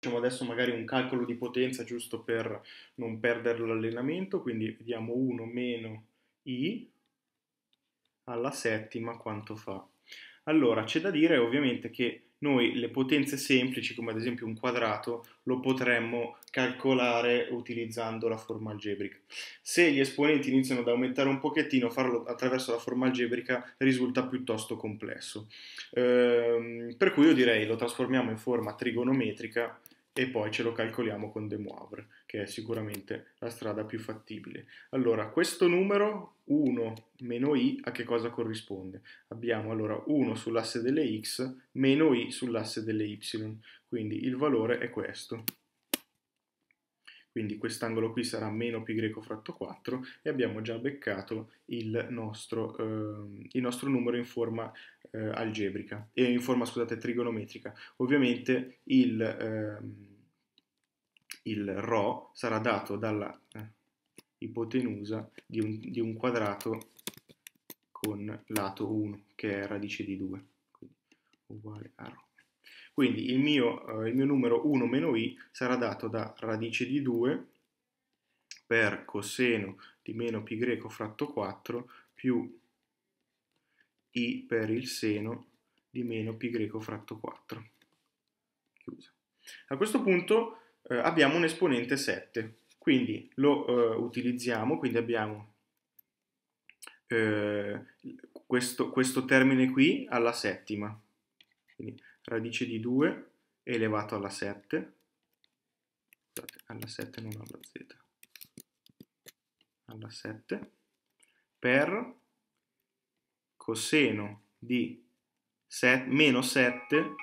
Facciamo adesso magari un calcolo di potenza giusto per non perdere l'allenamento, quindi vediamo 1 meno i alla settima quanto fa. Allora, c'è da dire ovviamente che noi le potenze semplici, come ad esempio un quadrato, lo potremmo calcolare utilizzando la forma algebrica. Se gli esponenti iniziano ad aumentare un pochettino, farlo attraverso la forma algebrica risulta piuttosto complesso. Ehm, per cui io direi lo trasformiamo in forma trigonometrica e poi ce lo calcoliamo con De Moivre, che è sicuramente la strada più fattibile. Allora, questo numero 1 meno i a che cosa corrisponde? Abbiamo allora 1 sull'asse delle x meno i sull'asse delle y, quindi il valore è questo. Quindi quest'angolo qui sarà meno π fratto 4 e abbiamo già beccato il nostro, eh, il nostro numero in forma eh, algebrica, eh, in forma, scusate, trigonometrica. Ovviamente il... Eh, il rho sarà dato dalla eh, ipotenusa di un, di un quadrato con lato 1, che è radice di 2, quindi uguale a ρ. Quindi il mio, eh, il mio numero 1 meno i sarà dato da radice di 2 per coseno di meno pi greco fratto 4 più i per il seno di meno pi greco fratto 4. Chiusa. A questo punto eh, abbiamo un esponente 7, quindi lo eh, utilizziamo, quindi abbiamo eh, questo, questo, termine qui alla settima, quindi radice di 2 elevato alla 7, scusate, alla 7 non alla z, alla 7, per coseno di set, meno 7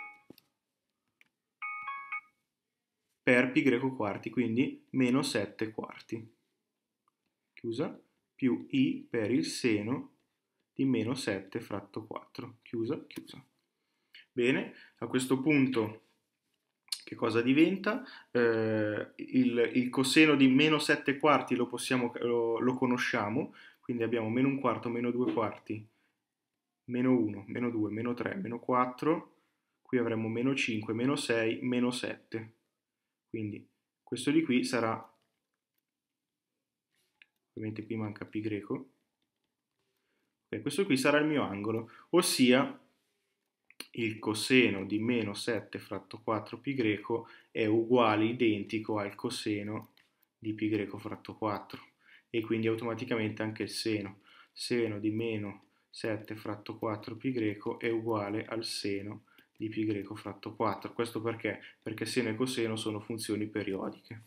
per pi greco quarti, quindi meno 7 quarti, chiusa, più i per il seno di meno 7 fratto 4, chiusa, chiusa. Bene, a questo punto che cosa diventa? Eh, il, il, coseno di meno 7 quarti lo, possiamo, lo, lo conosciamo, quindi abbiamo meno 1 quarto, meno 2 quarti, meno 1, meno 2, meno 3, meno 4, qui avremo meno 5, meno 6, meno 7, quindi questo di qui sarà, ovviamente qui manca pi greco, okay, questo qui sarà il mio angolo, ossia il coseno di meno 7 fratto 4 pi greco è uguale, identico al coseno di pi greco fratto 4 e quindi automaticamente anche il seno. Seno di meno 7 fratto 4 pi greco è uguale al seno di π fratto 4. Questo perché? Perché seno e coseno sono funzioni periodiche.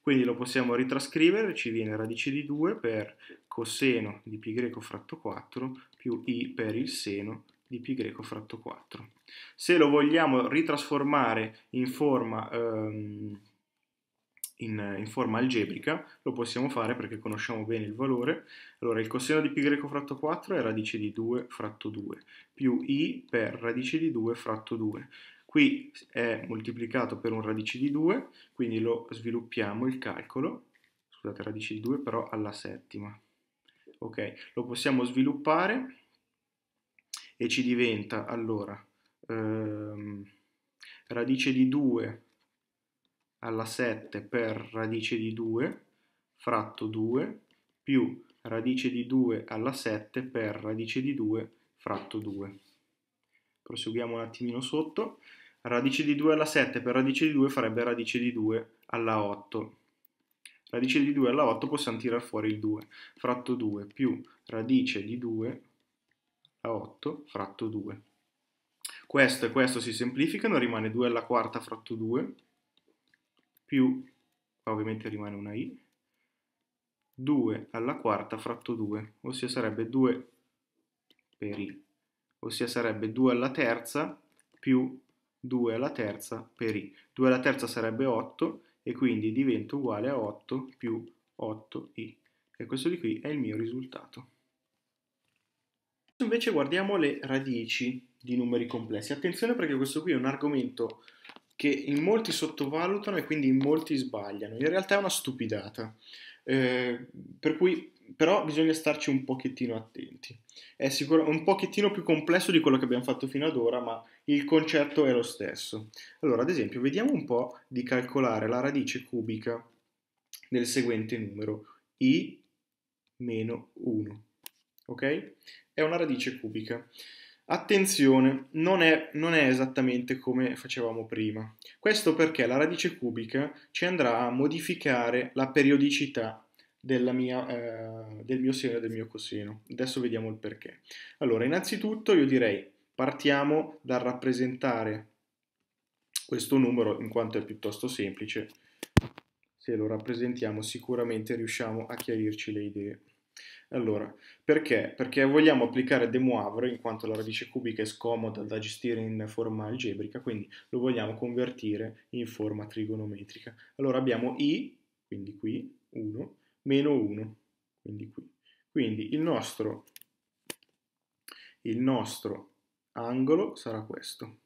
Quindi lo possiamo ritrascrivere, ci viene radice di 2 per coseno di π fratto 4 più i per il seno di π fratto 4. Se lo vogliamo ritrasformare in forma ehm, in, in, forma algebrica, lo possiamo fare perché conosciamo bene il valore. Allora, il coseno di π fratto 4 è radice di 2 fratto 2, più i per radice di 2 fratto 2. Qui è moltiplicato per un radice di 2, quindi lo sviluppiamo il calcolo, scusate, radice di 2 però alla settima. Ok, lo possiamo sviluppare e ci diventa allora ehm, radice di 2 alla 7 per radice di 2 fratto 2 più radice di 2 alla 7 per radice di 2 fratto 2. Proseguiamo un attimino sotto. Radice di 2 alla 7 per radice di 2 farebbe radice di 2 alla 8. Radice di 2 alla 8 possiamo tirare fuori il 2. Fratto 2 più radice di 2 alla 8 fratto 2. Questo e questo si semplificano, rimane 2 alla quarta fratto 2 più, ovviamente rimane una i, 2 alla quarta fratto 2, ossia sarebbe 2 per i, ossia sarebbe 2 alla terza più 2 alla terza per i. 2 alla terza sarebbe 8 e quindi divento uguale a 8 più 8i. E questo di qui è il mio risultato. Adesso invece guardiamo le radici di numeri complessi. Attenzione perché questo qui è un argomento che in molti sottovalutano e quindi in molti sbagliano. In realtà è una stupidata, eh, per cui però bisogna starci un pochettino attenti. È sicuro, un pochettino più complesso di quello che abbiamo fatto fino ad ora, ma il concetto è lo stesso. Allora, ad esempio, vediamo un po' di calcolare la radice cubica del seguente numero, i meno 1. Ok? È una radice cubica. Attenzione, non è, non è, esattamente come facevamo prima. Questo perché la radice cubica ci andrà a modificare la periodicità mia, eh, del mio seno e del mio coseno. Adesso vediamo il perché. Allora, innanzitutto io direi partiamo dal rappresentare questo numero in quanto è piuttosto semplice. Se lo rappresentiamo sicuramente riusciamo a chiarirci le idee. Allora, perché? Perché vogliamo applicare De Moivre, in quanto la radice cubica è scomoda da gestire in forma algebrica, quindi lo vogliamo convertire in forma trigonometrica. Allora abbiamo i, quindi qui, 1, meno 1, quindi qui. Quindi il nostro, il nostro angolo sarà questo,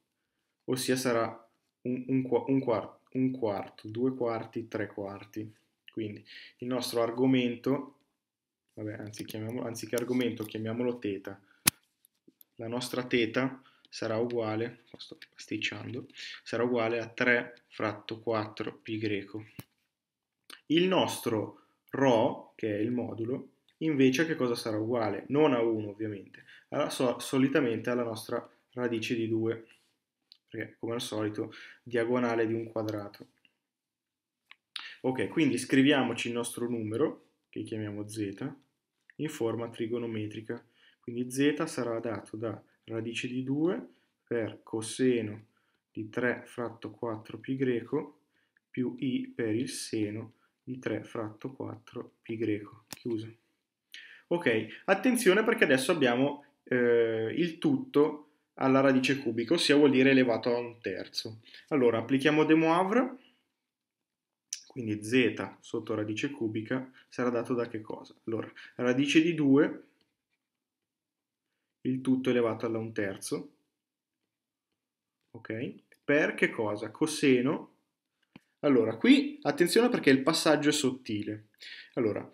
ossia sarà un, un, un, quarto, un quarto, due quarti, tre quarti. Quindi il nostro argomento vabbè, anzi, anziché argomento chiamiamolo teta. La nostra teta sarà uguale, sto pasticciando, sarà uguale a 3 fratto 4 pi greco. Il nostro rho, che è il modulo, invece che cosa sarà uguale? Non a 1 ovviamente, alla so solitamente alla nostra radice di 2, perché come al solito diagonale di un quadrato. Ok, quindi scriviamoci il nostro numero, che chiamiamo z, in forma trigonometrica. Quindi z sarà dato da radice di 2 per coseno di 3 fratto 4 pi greco più i per il seno di 3 fratto 4 pi greco. Chiuso. Ok, attenzione perché adesso abbiamo eh, il tutto alla radice cubica, ossia vuol dire elevato a un terzo. Allora, applichiamo De Moivre quindi z sotto radice cubica, sarà dato da che cosa? Allora, radice di 2, il tutto elevato alla 1 terzo, ok? Per che cosa? Coseno. Allora, qui attenzione perché il passaggio è sottile. Allora,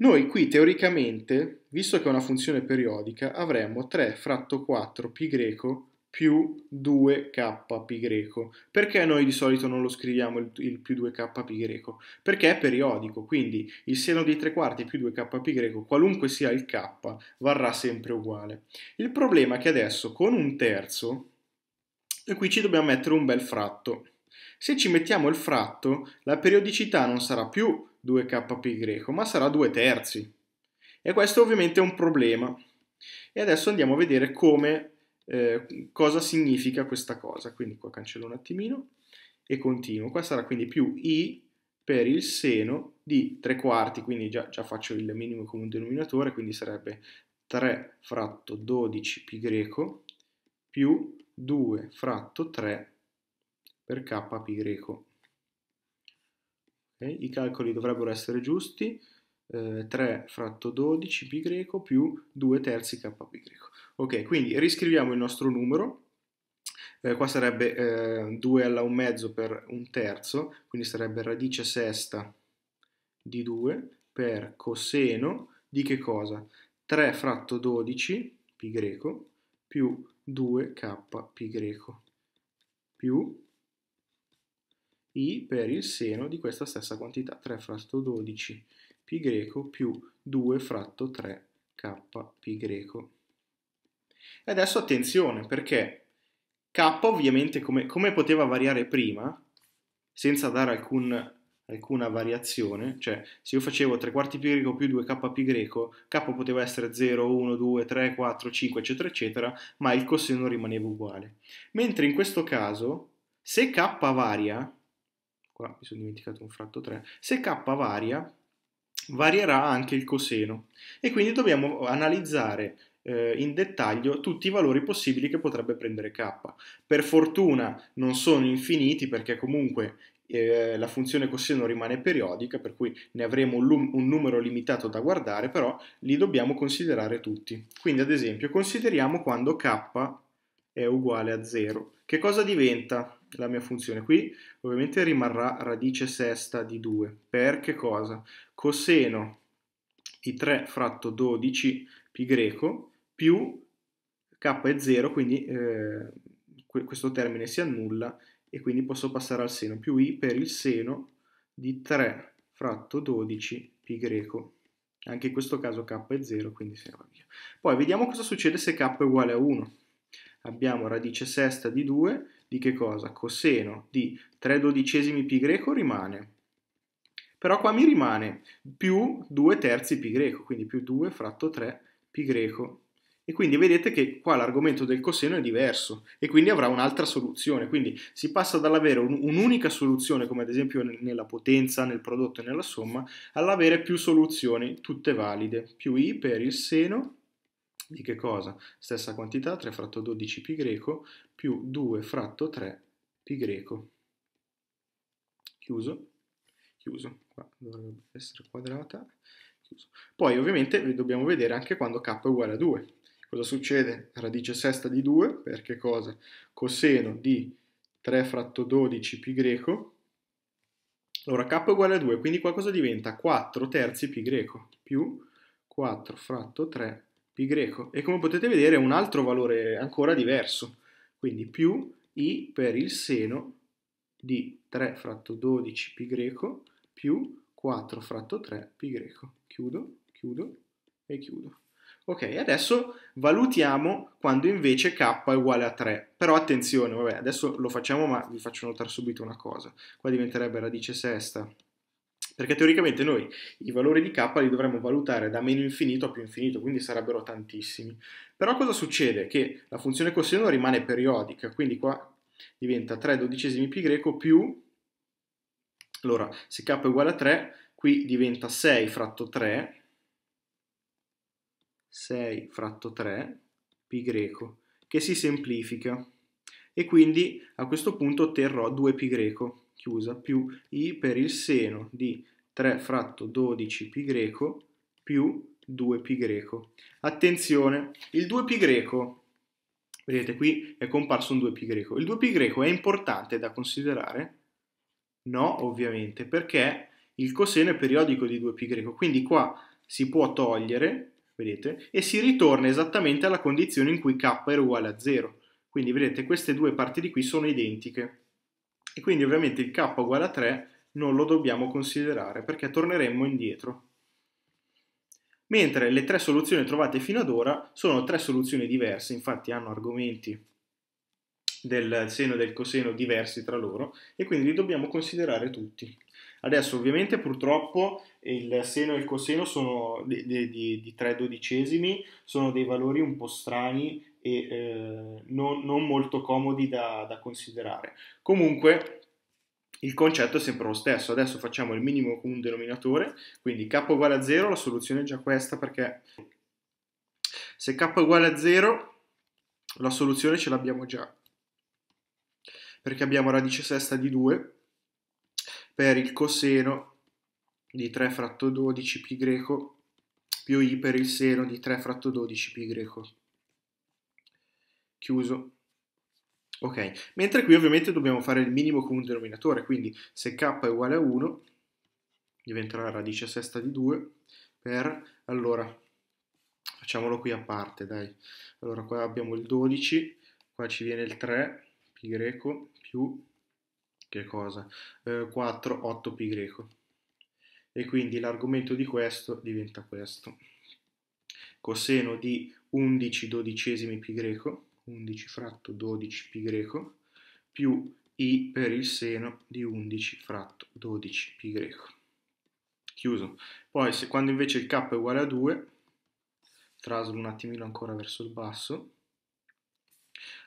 noi qui teoricamente, visto che è una funzione periodica, avremmo 3 fratto 4 pi greco più 2k pi greco. Perché noi di solito non lo scriviamo il, il più 2k pi greco? Perché è periodico, quindi il seno di tre quarti più 2k pi greco, qualunque sia il k, varrà sempre uguale. Il problema è che adesso con un terzo, e qui ci dobbiamo mettere un bel fratto. Se ci mettiamo il fratto, la periodicità non sarà più 2k pi greco, ma sarà 2 terzi. E questo ovviamente è un problema. E adesso andiamo a vedere come eh, cosa significa questa cosa? Quindi qua cancello un attimino e continuo. Qua sarà quindi più i per il seno di 3 quarti, quindi già, già faccio il minimo comune denominatore, quindi sarebbe 3 fratto 12 pi greco più 2 fratto 3 per k pi greco. Okay? I calcoli dovrebbero essere giusti, eh, 3 fratto 12 pi greco più 2 terzi k pi greco. Ok, quindi riscriviamo il nostro numero, eh, qua sarebbe eh, 2 alla 1 mezzo per un terzo, quindi sarebbe radice sesta di 2 per coseno di che cosa? 3 fratto 12 pi greco più 2k pi greco più i per il seno di questa stessa quantità, 3 fratto 12 pi greco più 2 fratto 3 k pi greco. E adesso attenzione perché K ovviamente come, come poteva variare prima, senza dare alcun, alcuna variazione, cioè se io facevo 3 quarti pi greco più 2k pi greco, k poteva essere 0, 1, 2, 3, 4, 5 eccetera eccetera, ma il coseno rimaneva uguale. Mentre in questo caso, se k varia, qua mi sono dimenticato un fratto 3, se k varia, varierà anche il coseno e quindi dobbiamo analizzare eh, in dettaglio tutti i valori possibili che potrebbe prendere k. Per fortuna non sono infiniti perché comunque eh, la funzione coseno rimane periodica, per cui ne avremo un, lum- un numero limitato da guardare, però li dobbiamo considerare tutti. Quindi ad esempio consideriamo quando k è uguale a 0. Che cosa diventa? la mia funzione. Qui ovviamente rimarrà radice sesta di 2. Per che cosa? Coseno di 3 fratto 12 pi greco più k è 0, quindi eh, questo termine si annulla e quindi posso passare al seno più i per il seno di 3 fratto 12 pi greco. Anche in questo caso k è 0, quindi se ne va via. Poi vediamo cosa succede se k è uguale a 1. Abbiamo radice sesta di 2, di che cosa? Coseno di 3 dodicesimi pi greco rimane. Però qua mi rimane più 2 terzi pi greco, quindi più 2 fratto 3 pi greco e quindi vedete che qua l'argomento del coseno è diverso e quindi avrà un'altra soluzione. Quindi si passa dall'avere un'unica soluzione, come ad esempio nella potenza, nel prodotto e nella somma, all'avere più soluzioni, tutte valide. Più i per il seno di che cosa? Stessa quantità, 3 fratto 12 pi greco, più 2 fratto 3 pi greco. Chiuso, chiuso, qua dovrebbe essere quadrata. Chiuso. Poi ovviamente dobbiamo vedere anche quando k è uguale a 2. Cosa succede? Radice sesta di 2, perché cosa? Coseno di 3 fratto 12 pi greco. Allora, k è uguale a 2, quindi qualcosa diventa 4 terzi pi greco più 4 fratto 3 pi greco. E come potete vedere è un altro valore ancora diverso, quindi più i per il seno di 3 fratto 12 pi greco più 4 fratto 3 pi greco. Chiudo, chiudo e chiudo. Ok, adesso valutiamo quando invece k è uguale a 3. Però attenzione, vabbè, adesso lo facciamo ma vi faccio notare subito una cosa. Qua diventerebbe radice sesta. Perché teoricamente noi i valori di k li dovremmo valutare da meno infinito a più infinito, quindi sarebbero tantissimi. Però cosa succede? Che la funzione coseno rimane periodica, quindi qua diventa 3 dodicesimi pi greco più... Allora, se k è uguale a 3, qui diventa 6 fratto 3, 6 fratto 3 pi greco, che si semplifica. E quindi a questo punto otterrò 2pi greco, chiusa, più i per il seno di 3 fratto 12pi greco più 2pi greco. Attenzione, il 2pi greco, vedete qui è comparso un 2pi greco, il 2pi greco è importante da considerare? No, ovviamente, perché il coseno è periodico di 2pi greco, quindi qua si può togliere vedete? E si ritorna esattamente alla condizione in cui k era uguale a 0. Quindi vedete queste due parti di qui sono identiche. E quindi ovviamente il k uguale a 3 non lo dobbiamo considerare perché torneremmo indietro. Mentre le tre soluzioni trovate fino ad ora sono tre soluzioni diverse, infatti hanno argomenti del seno e del coseno diversi tra loro e quindi li dobbiamo considerare tutti. Adesso ovviamente purtroppo il seno e il coseno sono di, di, di 3 dodicesimi, sono dei valori un po' strani e eh, non, non, molto comodi da, da considerare. Comunque il concetto è sempre lo stesso, adesso facciamo il minimo comune denominatore, quindi k uguale a 0, la soluzione è già questa perché se k uguale a 0 la soluzione ce l'abbiamo già, perché abbiamo radice sesta di 2 per il coseno di 3 fratto 12 pi greco più i per il seno di 3 fratto 12 pi greco. Chiuso. Ok, mentre qui ovviamente dobbiamo fare il minimo comune denominatore, quindi se k è uguale a 1 diventerà radice a sesta di 2 per, allora, facciamolo qui a parte, dai. Allora qua abbiamo il 12, qua ci viene il 3 pi greco più che cosa? Eh, 4, 8 pi greco. E quindi l'argomento di questo diventa questo. Coseno di 11 dodicesimi pi greco, 11 fratto 12 pi greco, più i per il seno di 11 fratto 12 pi greco. Chiuso. Poi se quando invece il k è uguale a 2, traslo un attimino ancora verso il basso,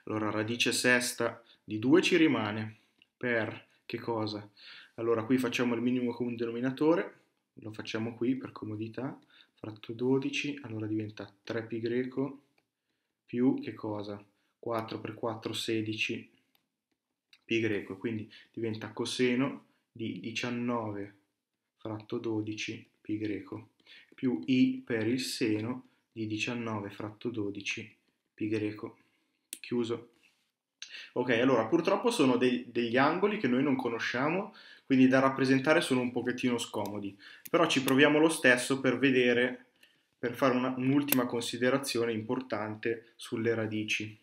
allora radice sesta di 2 ci rimane, per che cosa? Allora qui facciamo il minimo comune denominatore, lo facciamo qui per comodità, fratto 12, allora diventa 3π greco più che cosa? 4 per 4, 16 pi greco, quindi diventa coseno di 19 fratto 12 pi greco più i per il seno di 19 fratto 12 pi greco. Chiuso. Ok, allora purtroppo sono dei, degli angoli che noi non conosciamo, quindi da rappresentare sono un pochettino scomodi, però ci proviamo lo stesso per vedere, per fare un'ultima considerazione importante sulle radici.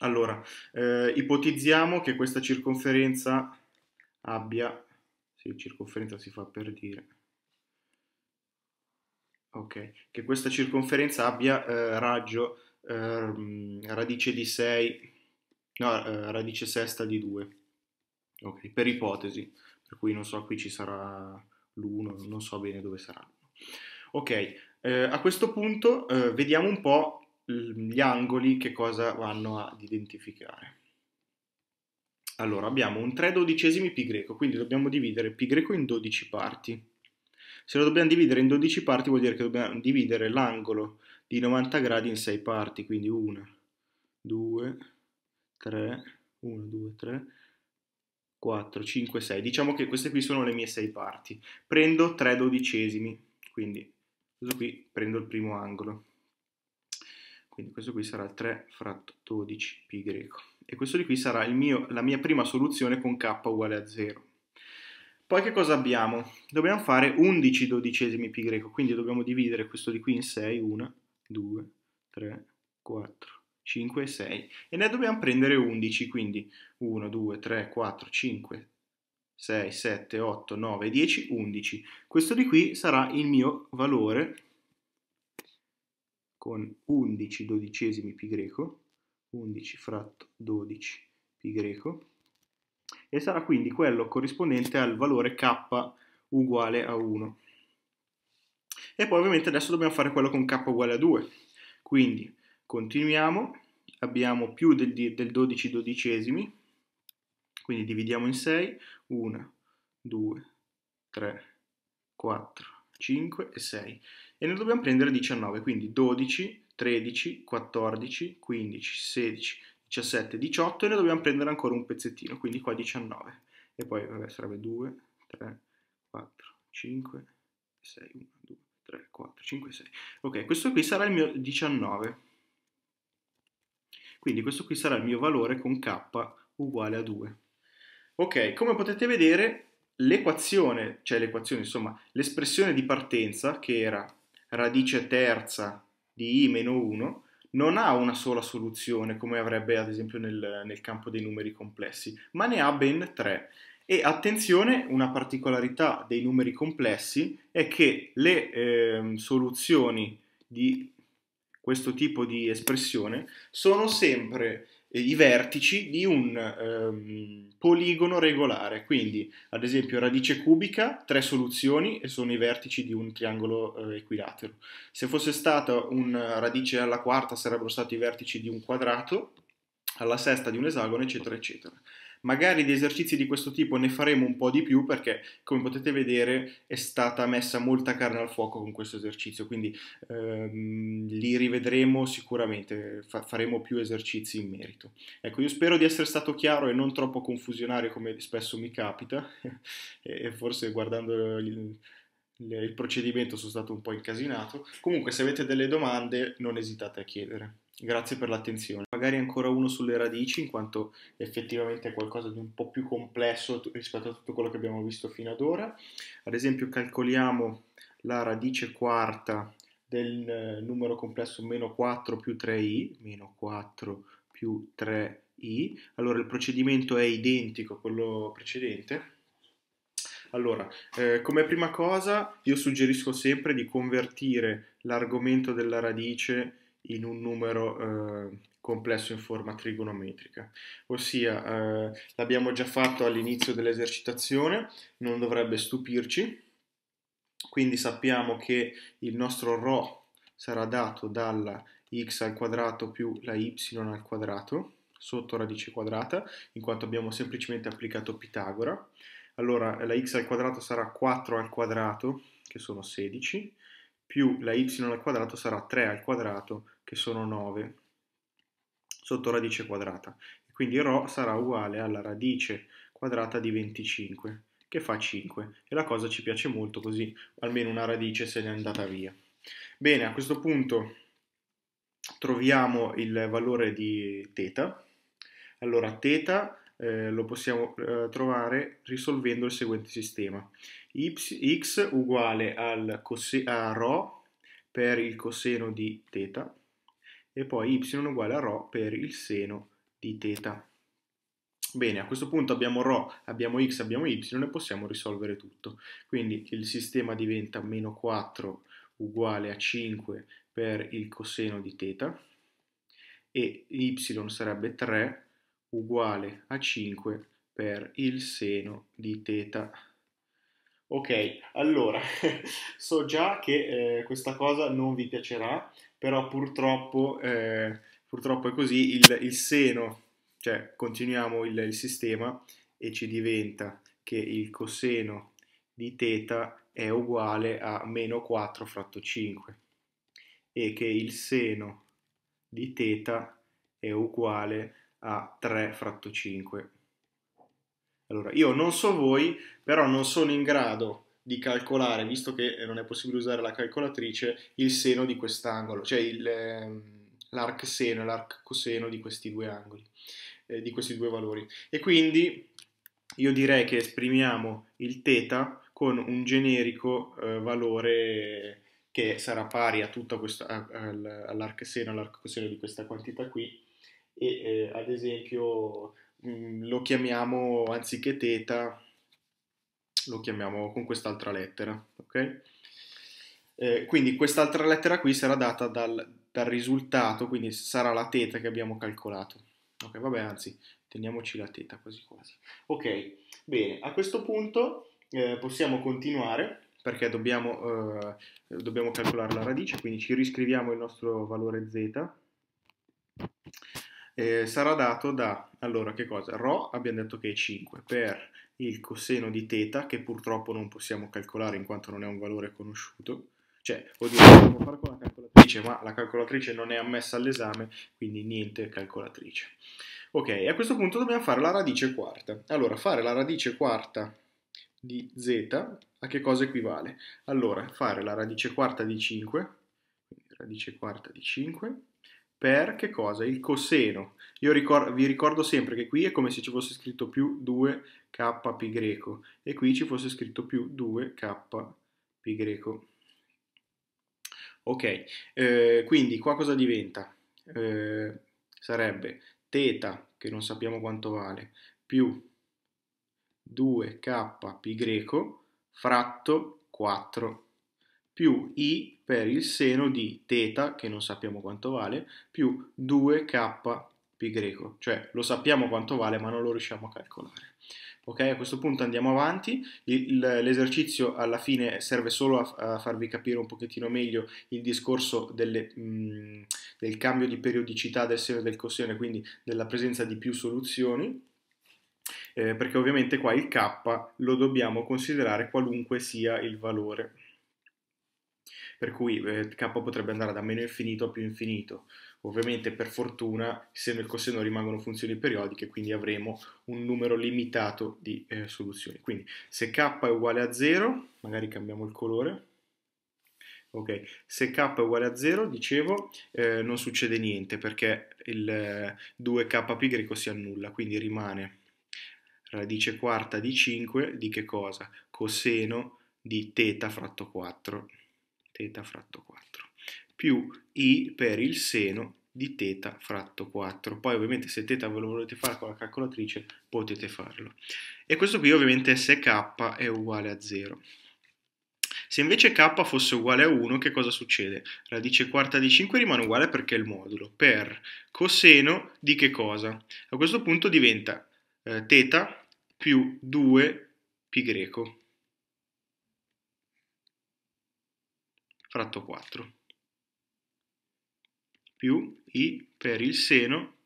Allora, eh, ipotizziamo che questa circonferenza abbia, sì, circonferenza si fa per dire, ok, che questa circonferenza abbia eh, raggio eh, radice di 6 no, eh, radice sesta di 2, ok, per ipotesi, per cui non so, qui ci sarà l'1, non so bene dove sarà Ok, eh, a questo punto eh, vediamo un po' gli angoli che cosa vanno ad identificare. Allora, abbiamo un 3 dodicesimi pi greco, quindi dobbiamo dividere pi greco in 12 parti. Se lo dobbiamo dividere in 12 parti vuol dire che dobbiamo dividere l'angolo di 90 gradi in 6 parti, quindi 1, 2, 3. 3, 1, 2, 3, 4, 5, 6. Diciamo che queste qui sono le mie 6 parti. Prendo 3 dodicesimi, quindi questo qui prendo il primo angolo. Quindi questo qui sarà 3 fratto 12 pi greco. E questo di qui sarà mio, la mia prima soluzione con k uguale a 0. Poi che cosa abbiamo? Dobbiamo fare 11 dodicesimi pi greco, quindi dobbiamo dividere questo di qui in 6, 1, 2, 3, 4, 5 e 6 e ne dobbiamo prendere 11, quindi 1, 2, 3, 4, 5, 6, 7, 8, 9, 10, 11. Questo di qui sarà il mio valore con 11 dodicesimi pi greco, 11 fratto 12 pi greco, e sarà quindi quello corrispondente al valore k uguale a 1. E poi ovviamente adesso dobbiamo fare quello con k uguale a 2, quindi Continuiamo, abbiamo più del, del 12 dodicesimi, quindi dividiamo in 6, 1, 2, 3, 4, 5 e 6 e ne dobbiamo prendere 19, quindi 12, 13, 14, 15, 16, 17, 18 e ne dobbiamo prendere ancora un pezzettino, quindi qua 19 e poi vabbè, sarebbe 2, 3, 4, 5, 6, 1, 2, 3, 4, 5, 6. Ok, questo qui sarà il mio 19. Quindi questo qui sarà il mio valore con k uguale a 2. Ok, come potete vedere l'equazione, cioè l'equazione insomma, l'espressione di partenza che era radice terza di i meno 1 non ha una sola soluzione come avrebbe ad esempio nel, nel campo dei numeri complessi, ma ne ha ben 3. E attenzione, una particolarità dei numeri complessi è che le eh, soluzioni di questo tipo di espressione sono sempre eh, i vertici di un ehm, poligono regolare, quindi ad esempio radice cubica, tre soluzioni e sono i vertici di un triangolo eh, equilatero. Se fosse stata una radice alla quarta sarebbero stati i vertici di un quadrato, alla sesta di un esagono, eccetera, eccetera. Magari di esercizi di questo tipo ne faremo un po' di più perché, come potete vedere, è stata messa molta carne al fuoco con questo esercizio, quindi ehm, li rivedremo sicuramente, fa- faremo più esercizi in merito. Ecco, io spero di essere stato chiaro e non troppo confusionario come spesso mi capita, e forse guardando il il procedimento sono stato un po' incasinato. Comunque, se avete delle domande, non esitate a chiedere. Grazie per l'attenzione magari ancora uno sulle radici, in quanto effettivamente è qualcosa di un po' più complesso rispetto a tutto quello che abbiamo visto fino ad ora. Ad esempio calcoliamo la radice quarta del eh, numero complesso meno 4 più 3i, meno 4 più 3i. Allora il procedimento è identico a quello precedente. Allora, eh, come prima cosa io suggerisco sempre di convertire l'argomento della radice in un numero eh, complesso in forma trigonometrica, ossia eh, l'abbiamo già fatto all'inizio dell'esercitazione, non dovrebbe stupirci, quindi sappiamo che il nostro ρ sarà dato dalla x al quadrato più la y al quadrato sotto radice quadrata, in quanto abbiamo semplicemente applicato Pitagora. Allora la x al quadrato sarà 4 al quadrato, che sono 16, più la y al quadrato sarà 3 al quadrato, che sono 9 sotto radice quadrata. Quindi ρ sarà uguale alla radice quadrata di 25, che fa 5. E la cosa ci piace molto così almeno una radice se n'è andata via. Bene, a questo punto troviamo il valore di θ. Allora, θ eh, lo possiamo eh, trovare risolvendo il seguente sistema. Y, x uguale al cos- a ρ per il coseno di θ e poi y uguale a ρ per il seno di teta. Bene, a questo punto abbiamo ρ, abbiamo x, abbiamo y e possiamo risolvere tutto. Quindi il sistema diventa meno 4 uguale a 5 per il coseno di teta e y sarebbe 3 uguale a 5 per il seno di teta. Ok, allora, so già che eh, questa cosa non vi piacerà, però purtroppo, eh, purtroppo è così, il, il, seno, cioè continuiamo il, il sistema e ci diventa che il coseno di teta è uguale a meno 4 fratto 5 e che il seno di teta è uguale a 3 fratto 5. Allora, io non so voi, però non sono in grado di calcolare, visto che eh, non è possibile usare la calcolatrice, il seno di quest'angolo, cioè il, ehm, l'arc seno e l'arc coseno di questi due angoli, eh, di questi due valori. E quindi io direi che esprimiamo il θ con un generico eh, valore che sarà pari a tutta questa, all'arc seno e all'arc coseno di questa quantità qui, e eh, ad esempio mh, mm, lo chiamiamo anziché θ lo chiamiamo con quest'altra lettera, ok? Eh, quindi quest'altra lettera qui sarà data dal, dal, risultato, quindi sarà la teta che abbiamo calcolato. Ok, vabbè, anzi, teniamoci la teta quasi quasi. Ok, bene, a questo punto eh, possiamo continuare perché dobbiamo, eh, dobbiamo calcolare la radice, quindi ci riscriviamo il nostro valore z. Eh, sarà dato da, allora, che cosa? Rho abbiamo detto che è 5 per il coseno di teta, che purtroppo non possiamo calcolare in quanto non è un valore conosciuto. Cioè, oddio, possiamo fare con la calcolatrice, ma la calcolatrice non è ammessa all'esame, quindi niente calcolatrice. Ok, a questo punto dobbiamo fare la radice quarta. Allora, fare la radice quarta di z a che cosa equivale? Allora, fare la radice quarta di 5, radice quarta di 5, per che cosa? Il coseno. Io ricor- vi ricordo sempre che qui è come se ci fosse scritto più 2k pi greco e qui ci fosse scritto più 2k pi greco. Ok, eh, quindi qua cosa diventa? Eh, sarebbe θ, che non sappiamo quanto vale, più 2k pi greco fratto 4 più i per il seno di teta, che non sappiamo quanto vale, più 2k pi greco, cioè lo sappiamo quanto vale ma non lo riusciamo a calcolare. Ok, a questo punto andiamo avanti, l'esercizio alla fine serve solo a, farvi capire un pochettino meglio il discorso delle, mh, mm, del cambio di periodicità del seno e del coseno, quindi della presenza di più soluzioni, eh, perché ovviamente qua il k lo dobbiamo considerare qualunque sia il valore per cui eh, k potrebbe andare da meno infinito a più infinito. Ovviamente per fortuna, essendo il coseno rimangono funzioni periodiche, quindi avremo un numero limitato di eh, soluzioni. Quindi se k è uguale a 0, magari cambiamo il colore, Okay. se k è uguale a 0, dicevo, eh, non succede niente perché il eh, 2kπ si annulla, quindi rimane radice quarta di 5 di che cosa? Coseno di θ fratto 4 θ fratto 4, più i per il seno di θ fratto 4. Poi ovviamente se θ ve lo volete fare con la calcolatrice potete farlo. E questo qui ovviamente se k è uguale a 0. Se invece k fosse uguale a 1, che cosa succede? Radice quarta di 5 rimane uguale perché è il modulo. Per coseno di che cosa? A questo punto diventa eh, θ più 2 pi greco. fratto 4 più i per il seno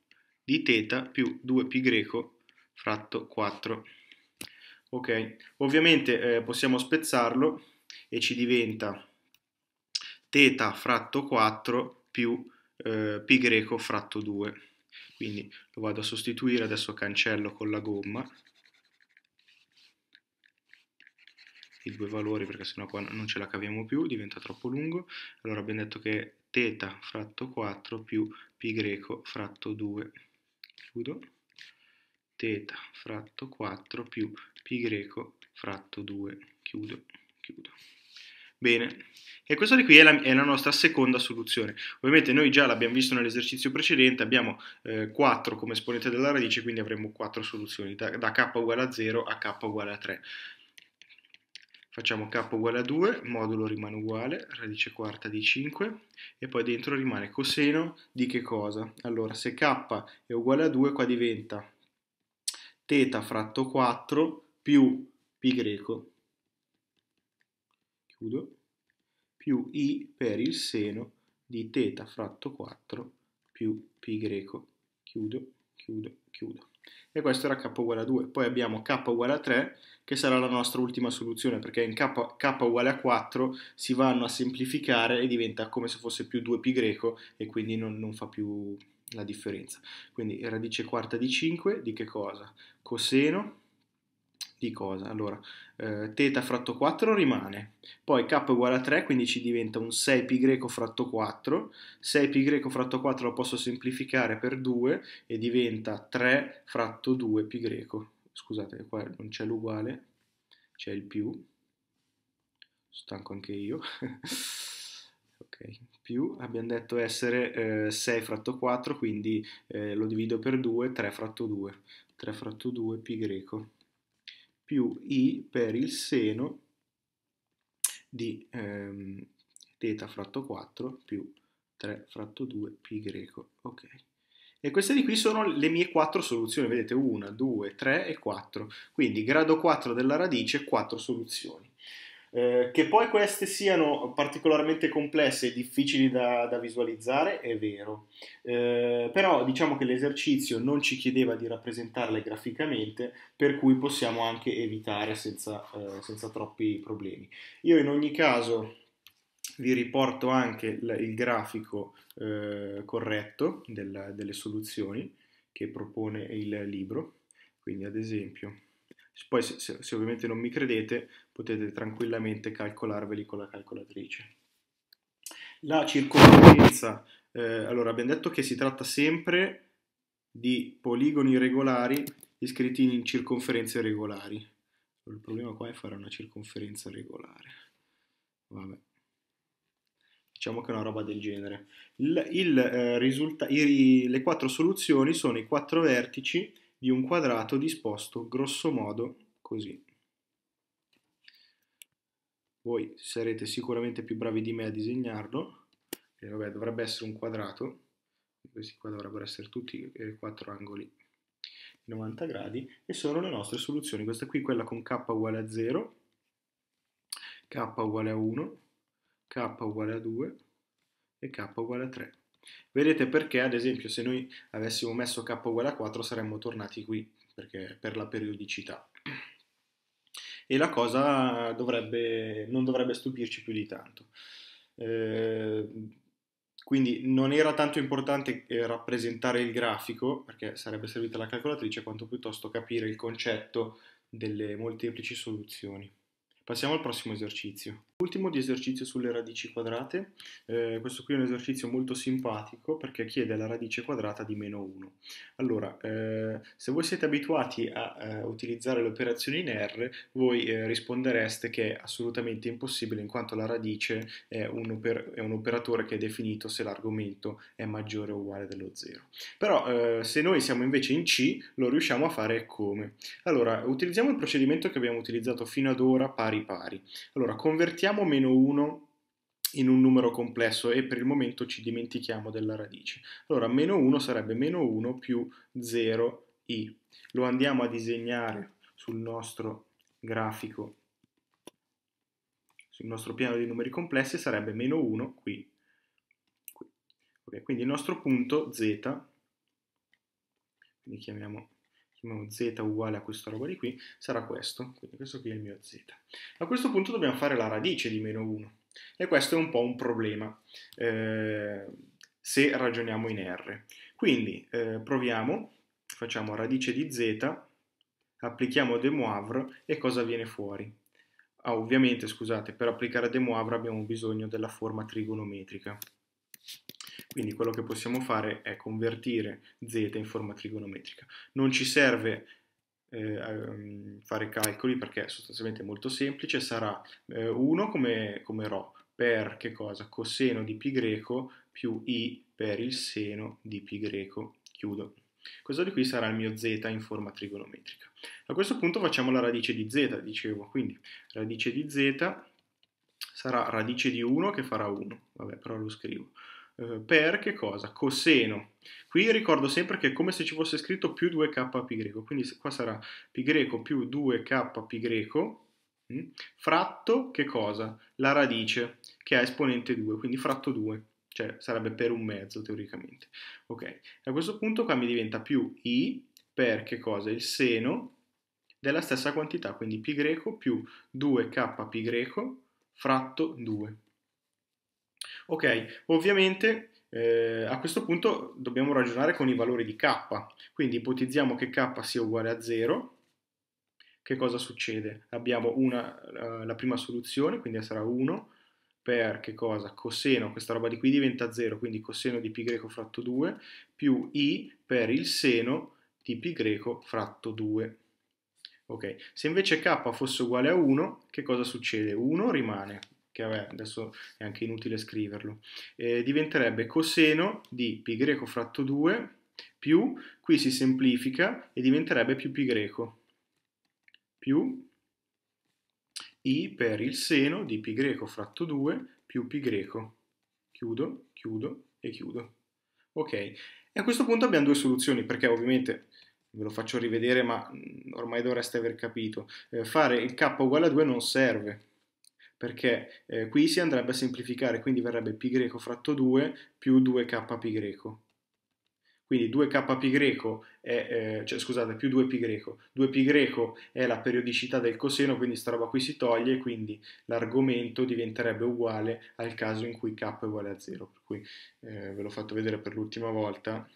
di teta più 2π fratto 4. Ok, ovviamente eh, possiamo spezzarlo e ci diventa teta fratto 4 più eh, π fratto 2. Quindi lo vado a sostituire, adesso cancello con la gomma i due valori perché sennò qua non ce la caviamo più, diventa troppo lungo. Allora abbiamo detto che è θ fratto 4 più π fratto 2. Chiudo. θ fratto 4 più π fratto 2. Chiudo. Chiudo. Bene, e questa di qui è la, è la, nostra seconda soluzione. Ovviamente noi già l'abbiamo visto nell'esercizio precedente, abbiamo eh, 4 come esponente della radice, quindi avremo 4 soluzioni, da, da k uguale a 0 a k uguale a 3. Facciamo k uguale a 2, modulo rimane uguale, radice quarta di 5 e poi dentro rimane coseno di che cosa? Allora se k è uguale a 2 qua diventa θ fratto 4 più pi greco, chiudo, più i per il seno di θ fratto 4 più pi greco, chiudo, chiudo, chiudo e questo era k uguale a 2. Poi abbiamo k uguale a 3 che sarà la nostra ultima soluzione perché in k, k uguale a 4 si vanno a semplificare e diventa come se fosse più 2π greco e quindi non, non fa più la differenza. Quindi radice quarta di 5 di che cosa? Coseno di cosa? Allora, eh, θ fratto 4 rimane, poi k uguale a 3, quindi ci diventa un 6π fratto 4, 6π fratto 4 lo posso semplificare per 2 e diventa 3 fratto 2π, scusate, qua non c'è l'uguale, c'è il più, stanco anche io, ok, più, abbiamo detto essere eh, 6 fratto 4, quindi eh, lo divido per 2, 3 fratto 2, 3 fratto 2 π greco più i per il seno di ehm, θ fratto 4 più 3 fratto 2 π ok e queste di qui sono le mie quattro soluzioni vedete 1 2 3 e 4 quindi grado 4 della radice 4 soluzioni eh, che poi queste siano particolarmente complesse e difficili da, da visualizzare è vero, eh, però diciamo che l'esercizio non ci chiedeva di rappresentarle graficamente, per cui possiamo anche evitare senza, eh, senza troppi problemi. Io in ogni caso vi riporto anche il, il grafico eh, corretto della, delle soluzioni che propone il libro, quindi ad esempio poi se, se, se ovviamente non mi credete potete tranquillamente calcolarveli con la calcolatrice. La circonferenza, eh, allora abbiamo detto che si tratta sempre di poligoni regolari iscritti in circonferenze regolari. Il problema qua è fare una circonferenza regolare. Vabbè diciamo che è una roba del genere. Il, il, eh, risulta, i, le quattro soluzioni sono i quattro vertici di un quadrato disposto grossomodo così. Voi sarete sicuramente più bravi di me a disegnarlo, e vabbè, dovrebbe essere un quadrato, questi qua dovrebbero essere tutti e eh, quattro angoli 90 gradi, e sono le nostre soluzioni. Questa qui, è quella con k uguale a 0, k uguale a 1, k uguale a 2 e k uguale a 3. Vedete perché, ad esempio, se noi avessimo messo k uguale a 4 saremmo tornati qui, perché per la periodicità. E la cosa dovrebbe, non dovrebbe stupirci più di tanto. Eh, quindi non era tanto importante eh, rappresentare il grafico, perché sarebbe servita la calcolatrice, quanto piuttosto capire il concetto delle molteplici soluzioni. Passiamo al prossimo esercizio. Ultimo di esercizio sulle radici quadrate, eh, questo qui è un esercizio molto simpatico perché chiede la radice quadrata di meno 1. Allora, eh, se voi siete abituati a, a eh, utilizzare le operazioni in R, voi eh, rispondereste che è assolutamente impossibile in quanto la radice è un, oper è un operatore che è definito se l'argomento è maggiore o uguale dello 0. Però eh, se noi siamo invece in C, lo riusciamo a fare come? Allora, utilizziamo il procedimento che abbiamo utilizzato fino ad ora pari pari. Allora, convertiamo mettiamo meno 1 in un numero complesso e per il momento ci dimentichiamo della radice. Allora, meno 1 sarebbe meno 1 più 0i. Lo andiamo a disegnare sul nostro grafico, sul nostro piano di numeri complessi, sarebbe meno 1 qui. qui. Okay, quindi il nostro punto z, quindi chiamiamo chiamiamo z uguale a questa roba di qui, sarà questo, quindi questo qui è il mio z. A questo punto dobbiamo fare la radice di meno 1 e questo è un po' un problema eh, se ragioniamo in R. Quindi eh, proviamo, facciamo radice di z, applichiamo De Moivre e cosa viene fuori? Ah, ovviamente, scusate, per applicare De Moivre abbiamo bisogno della forma trigonometrica. Quindi quello che possiamo fare è convertire z in forma trigonometrica. Non ci serve eh, ehm, fare calcoli perché è sostanzialmente molto semplice, sarà 1 eh, come, come ρ per che cosa? coseno di pi greco più i per il seno di pi greco. Chiudo. Questo di qui sarà il mio z in forma trigonometrica. A questo punto facciamo la radice di z, dicevo, quindi radice di z sarà radice di 1 che farà 1, vabbè però lo scrivo, eh, per che cosa? Coseno. Qui ricordo sempre che è come se ci fosse scritto più 2k π, quindi qua sarà π più 2k π mh, fratto che cosa? La radice che ha esponente 2, quindi fratto 2 cioè sarebbe per un mezzo teoricamente. Ok, a questo punto qua mi diventa più i per che cosa? Il seno della stessa quantità, quindi π più 2kπ fratto 2. Ok, ovviamente eh, a questo punto dobbiamo ragionare con i valori di k, quindi ipotizziamo che k sia uguale a 0, che cosa succede? Abbiamo una, eh, la prima soluzione, quindi sarà 1, per che cosa? Coseno, questa roba di qui diventa 0, quindi coseno di pi greco fratto 2, più i per il seno di pi greco fratto 2. Ok, se invece k fosse uguale a 1, che cosa succede? 1 rimane, che vabbè, adesso è anche inutile scriverlo, eh, diventerebbe coseno di pi greco fratto 2 più, qui si semplifica e diventerebbe più pi greco, più i per il seno di pi greco fratto 2 più pi greco. Chiudo, chiudo e chiudo. Ok, e a questo punto abbiamo due soluzioni, perché ovviamente ve lo faccio rivedere, ma ormai dovreste aver capito, eh, fare il k uguale a 2 non serve, perché eh, qui si andrebbe a semplificare, quindi verrebbe π fratto 2 più 2k π. Quindi 2k π è, eh, cioè, scusate, più 2π. 2π è la periodicità del coseno, quindi sta roba qui si toglie, quindi l'argomento diventerebbe uguale al caso in cui k è uguale a 0. Per cui eh, ve l'ho fatto vedere per l'ultima volta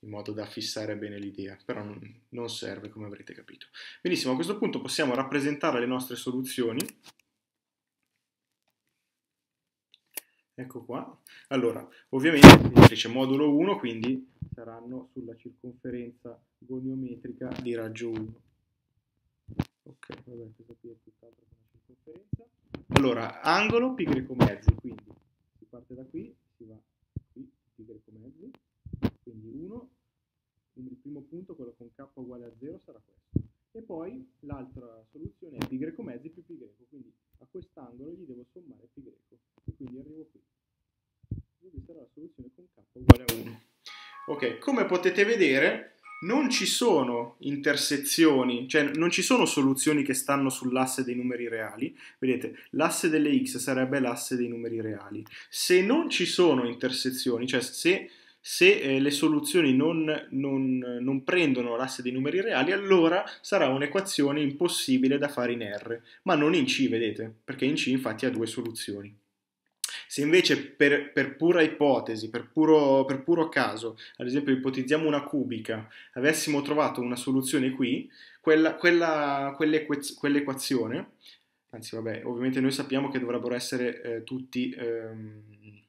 in modo da fissare bene l'idea, però non serve come avrete capito. Benissimo, a questo punto possiamo rappresentare le nostre soluzioni Ecco qua. Allora, ovviamente semplice modulo 1, quindi saranno sulla circonferenza goniometrica di raggio 1. Ok, vabbè, questa qui è tutt'altro che una circonferenza. Allora, angolo pi greco mezzi, quindi si parte da qui, si va qui, pi greco mezzi, quindi 1, quindi il primo punto, quello con k uguale a 0, sarà questo. E poi l'altra soluzione è π greco mezzi più π greco, quindi a quest'angolo gli devo sommare π greco, e quindi arrivo qui. Quindi sarà la soluzione con k uguale a 1. Ok, come potete vedere non ci sono intersezioni, cioè non ci sono soluzioni che stanno sull'asse dei numeri reali. Vedete, l'asse delle x sarebbe l'asse dei numeri reali. Se non ci sono intersezioni, cioè se se eh, le soluzioni non, non, non prendono l'asse dei numeri reali, allora sarà un'equazione impossibile da fare in R, ma non in C, vedete, perché in C infatti ha due soluzioni. Se invece per, per pura ipotesi, per puro, per puro, caso, ad esempio ipotizziamo una cubica, avessimo trovato una soluzione qui, quella, quella, quell'equazione, anzi vabbè, ovviamente noi sappiamo che dovrebbero essere eh, tutti... Ehm,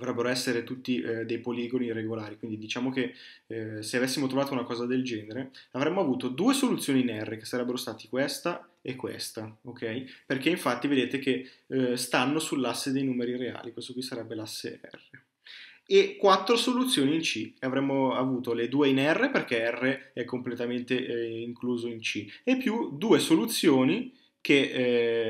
dovrebbero essere tutti eh, dei poligoni irregolari, quindi diciamo che eh, se avessimo trovato una cosa del genere avremmo avuto due soluzioni in R che sarebbero stati questa e questa, ok? Perché infatti vedete che eh, stanno sull'asse dei numeri reali, questo qui sarebbe l'asse R. E quattro soluzioni in C, avremmo avuto le due in R perché R è completamente eh, incluso in C, e più due soluzioni che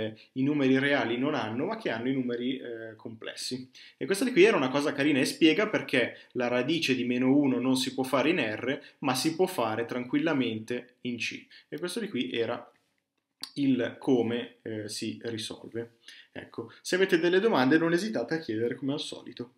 eh, i numeri reali non hanno, ma che hanno i numeri eh, complessi. E questa di qui era una cosa carina e spiega perché la radice di meno 1 non si può fare in R, ma si può fare tranquillamente in C. E questo di qui era il come eh, si risolve. Ecco, se avete delle domande non esitate a chiedere come al solito.